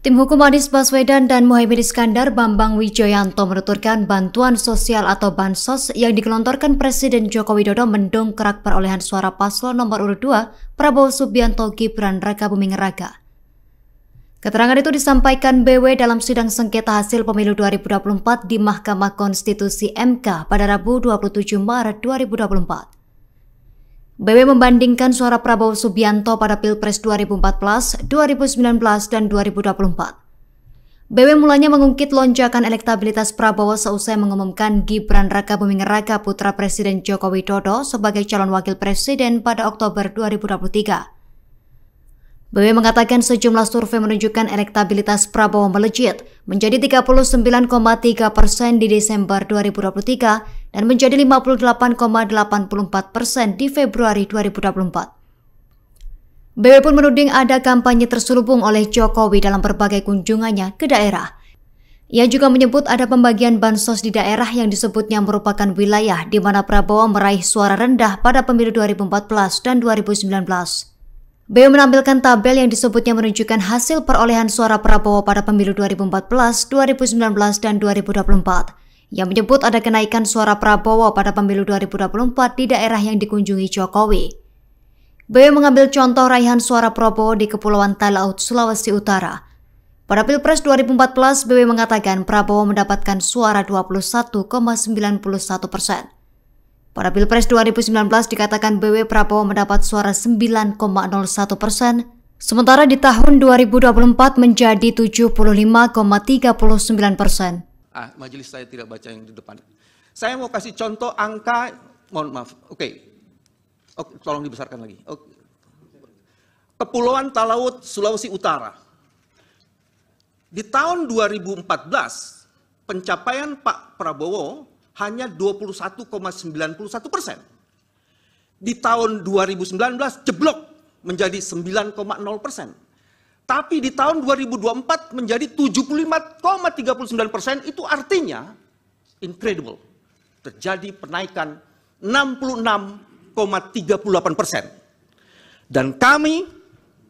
Tim hukum Anies Baswedan dan Mohaimin Iskandar Bambang Wijoyanto menuturkan bantuan sosial atau bansos yang dikelontorkan Presiden Joko Widodo mendongkrak perolehan suara paslon nomor urut 2 Prabowo Subianto Gibran Raka Buming Raka. Keterangan itu disampaikan BW dalam sidang sengketa hasil pemilu 2024 di Mahkamah Konstitusi MK pada Rabu 27 Maret 2024. BW membandingkan suara Prabowo Subianto pada Pilpres 2014, 2019, dan 2024. BW mulanya mengungkit lonjakan elektabilitas Prabowo seusai mengumumkan Gibran Raka Buming Raka putra Presiden Joko Widodo sebagai calon wakil presiden pada Oktober 2023. BW mengatakan sejumlah survei menunjukkan elektabilitas Prabowo melejit menjadi 39,3 persen di Desember 2023 dan menjadi 58,84 persen di Februari 2024. BW pun menuding ada kampanye terselubung oleh Jokowi dalam berbagai kunjungannya ke daerah. Ia juga menyebut ada pembagian bansos di daerah yang disebutnya merupakan wilayah di mana Prabowo meraih suara rendah pada pemilu 2014 dan 2019. Beo menampilkan tabel yang disebutnya menunjukkan hasil perolehan suara Prabowo pada pemilu 2014, 2019, dan 2024 yang menyebut ada kenaikan suara Prabowo pada pemilu 2024 di daerah yang dikunjungi Jokowi. BW mengambil contoh raihan suara Prabowo di Kepulauan Talaut, Sulawesi Utara. Pada Pilpres 2014, BW mengatakan Prabowo mendapatkan suara 21,91 persen. Pada Pilpres 2019 dikatakan BW Prabowo mendapat suara 9,01 persen, sementara di tahun 2024 menjadi 75,39 persen. Ah, majelis saya tidak baca yang di depan. Saya mau kasih contoh angka, mohon maaf. Oke. Okay. okay, tolong dibesarkan lagi. Okay. Kepulauan Talaut, Sulawesi Utara. Di tahun 2014, pencapaian Pak Prabowo hanya 21,91 persen. Di tahun 2019 jeblok menjadi 9,0 persen. Tapi di tahun 2024 menjadi 75,39 persen itu artinya incredible. Terjadi penaikan 66,38 persen. Dan kami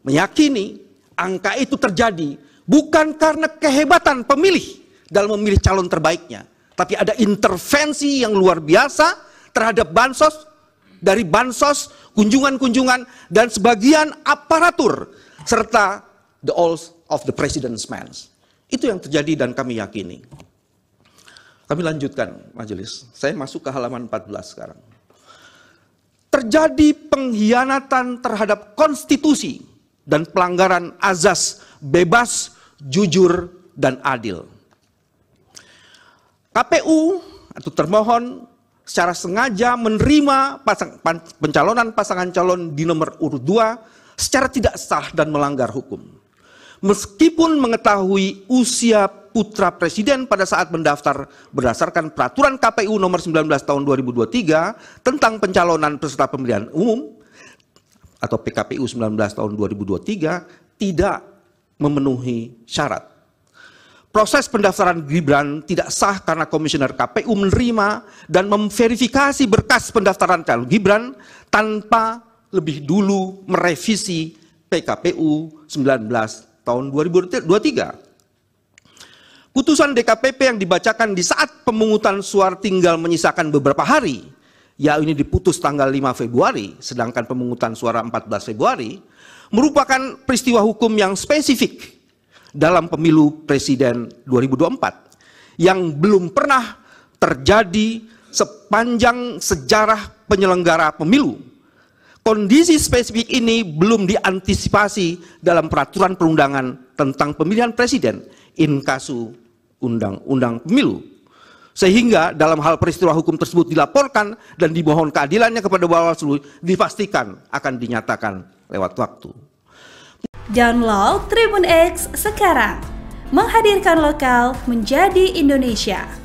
meyakini angka itu terjadi bukan karena kehebatan pemilih dalam memilih calon terbaiknya. Tapi ada intervensi yang luar biasa terhadap bansos, dari bansos, kunjungan-kunjungan, dan sebagian aparatur serta the oath of the president's men. Itu yang terjadi dan kami yakini. Kami lanjutkan majelis. Saya masuk ke halaman 14 sekarang. Terjadi pengkhianatan terhadap konstitusi dan pelanggaran azas bebas, jujur, dan adil. KPU atau termohon secara sengaja menerima pasang, pencalonan pasangan calon di nomor urut 2 secara tidak sah dan melanggar hukum meskipun mengetahui usia putra presiden pada saat mendaftar berdasarkan peraturan KPU nomor 19 tahun 2023 tentang pencalonan peserta pemilihan umum atau PKPU 19 tahun 2023 tidak memenuhi syarat. Proses pendaftaran Gibran tidak sah karena komisioner KPU menerima dan memverifikasi berkas pendaftaran calon Gibran tanpa lebih dulu merevisi PKPU 19 tahun 2023. Putusan DKPP yang dibacakan di saat pemungutan suara tinggal menyisakan beberapa hari, ya ini diputus tanggal 5 Februari, sedangkan pemungutan suara 14 Februari, merupakan peristiwa hukum yang spesifik dalam pemilu presiden 2024 yang belum pernah terjadi sepanjang sejarah penyelenggara pemilu Kondisi spesifik ini belum diantisipasi dalam peraturan perundangan tentang pemilihan presiden inkasu undang-undang pemilu. Sehingga dalam hal peristiwa hukum tersebut dilaporkan dan dimohon keadilannya kepada Bawaslu dipastikan akan dinyatakan lewat waktu. Download Tribun X sekarang. Menghadirkan lokal menjadi Indonesia.